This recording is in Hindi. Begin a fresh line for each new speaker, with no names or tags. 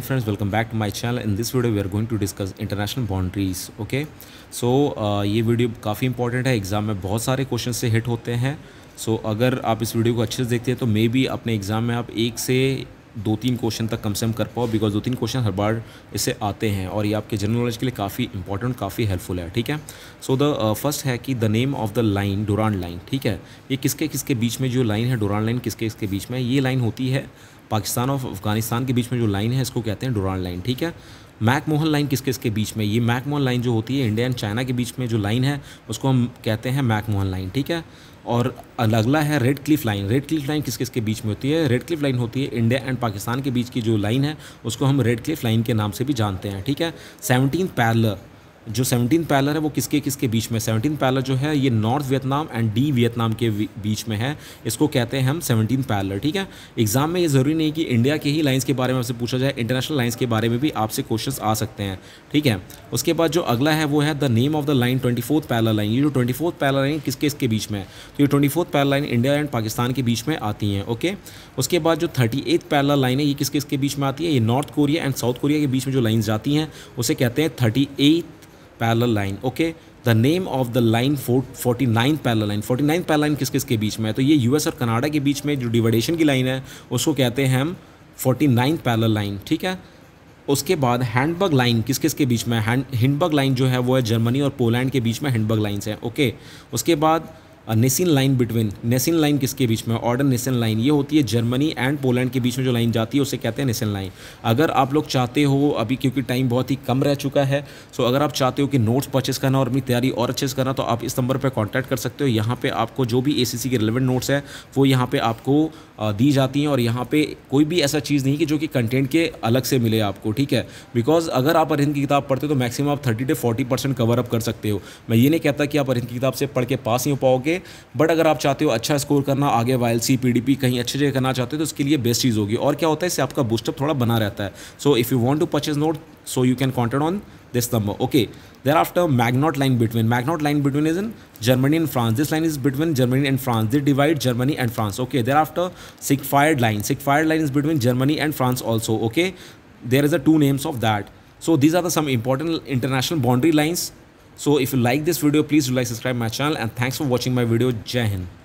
Friends welcome back to my channel in this video we are going to discuss international boundaries okay so ये वीडियो काफ़ी इंपॉर्टेंट है एग्जाम में बहुत सारे क्वेश्चन से हिट होते हैं सो so, अगर आप इस वीडियो को अच्छे से देखते हैं तो मे बी अपने एग्जाम में आप एक से दो तीन क्वेश्चन तक कम से कम कर पाओ बिकॉज दो तीन क्वेश्चन हर बार इससे आते हैं और ये आपके जनरल नॉलेज के लिए काफ़ी इंपॉर्टेंट काफ़ी हेल्पफुल है ठीक है सो द फर्स्ट है कि the name of the line Durand line ठीक है ये किसके किसके बीच में जो लाइन है डोरान लाइन किसके किसके बीच में ये लाइन होती है पाकिस्तान और अफगानिस्तान के बीच में जो लाइन है इसको कहते हैं डोरान लाइन ठीक है मैक मोहन लाइन किसके इसके बीच में ये मैक मोहन लाइन जो होती है इंडिया एंड चाइना के बीच में जो लाइन है उसको हम कहते हैं मैक मोहन लाइन ठीक है और अगला है Radcliffe line Radcliffe line किस किस के बीच में होती है रेड क्लिफ लाइन होती है इंडिया एंड पाकिस्तान के बीच की जो लाइन है उसको हम रेड क्लिफ लाइन के नाम से भी जानते हैं ठीक है सेवनटीन पैरल जो सेवनटीन पैलर है वो किसके किसके बीच में सेवनटीन पैलर जो है ये North Vietnam and D Vietnam के बीच में है इसको कहते हैं हम सेवनटीन पैलर ठीक है एग्जाम में ये ज़रूरी नहीं कि इंडिया के ही लाइन्स के बारे में आपसे पूछा जाए इंटरनेशनल लाइन्स के बारे में भी आपसे क्वेश्चन आ सकते हैं ठीक है उसके बाद जो अगला है वो है the name of the line twenty fourth parallel line ये जो ट्वेंटी फोर्थ पैलर लाइन किसके इसके बीच में है तो ये twenty fourth parallel line India and Pakistan के बीच में आती हैं ओके उसके बाद जो थर्टी एथ पैलर लाइन है ये किसके इसके बीच में आती है ये North Korea and South Korea के बीच में जो लाइन्स जाती हैं उसे कहते हैं thirty eighth parallel line okay the name of the line forty ninth parallel line forty ninth parallel line किस किस के बीच में है तो ये यूएस और कनाडा के बीच में जो डिवाइडेशन की लाइन है उसको कहते हैं हम फोर्टी नाइन्थ पैरल लाइन ठीक है उसके बाद हैंडबर्ग लाइन किस किस के बीच में हैंड हिंडबर्ग लाइन जो है वो है जर्मनी और पोलैंड के बीच में हैंडबर्ग लाइन्स हैं ओके उसके बाद नेसिन लाइन बिटवीन नेसिन लाइन किसके बीच में ऑर्डर नेसिन लाइन ये होती है जर्मनी एंड पोलैंड के बीच में जो लाइन जाती है उसे कहते हैं नेसिन लाइन अगर आप लोग चाहते हो अभी क्योंकि टाइम बहुत ही कम रह चुका है सो अगर आप चाहते हो कि नोट्स परचेस करना और अपनी तैयारी और अच्छे से करना तो आप इस नंबर पर कॉन्टैक्ट कर सकते हो यहाँ पर आपको जो भी ए के रिलेवेंट नोट्स हैं वो यहाँ पर आपको दी जाती हैं और यहाँ पर कोई भी ऐसा चीज़ नहीं कि जो कि कंटेंट के अलग से मिले आपको ठीक है बिकॉज अगर आप अरहिंद की किताब पढ़ते हो तो मैक्सिमम आप thirty to forty percent cover up कर सकते हो मैं ये नहीं कहता कि आप अरहिंद की किताब से पढ़ के पास नहीं हो पाओगे करेंगे बट अगर आप चाहते हो अच्छा स्कोर करना आगे वाइल सी पी कहीं अच्छी जगह करना चाहते हो तो उसके लिए बेस्ट चीज़ होगी और क्या होता है इससे आपका बूस्टअप थोड़ा बना रहता है so if you want to purchase note so you can contact on this number okay there after Maginot line between Maginot line between is in Germany and France this line is between Germany and France this divide Germany and France okay there after Siegfried line Siegfried line is between Germany and France also okay there is a two names of that so these are the some important international boundary lines So if you like this video, please do like, subscribe my channel and thanks for watching my video. Jai Hind.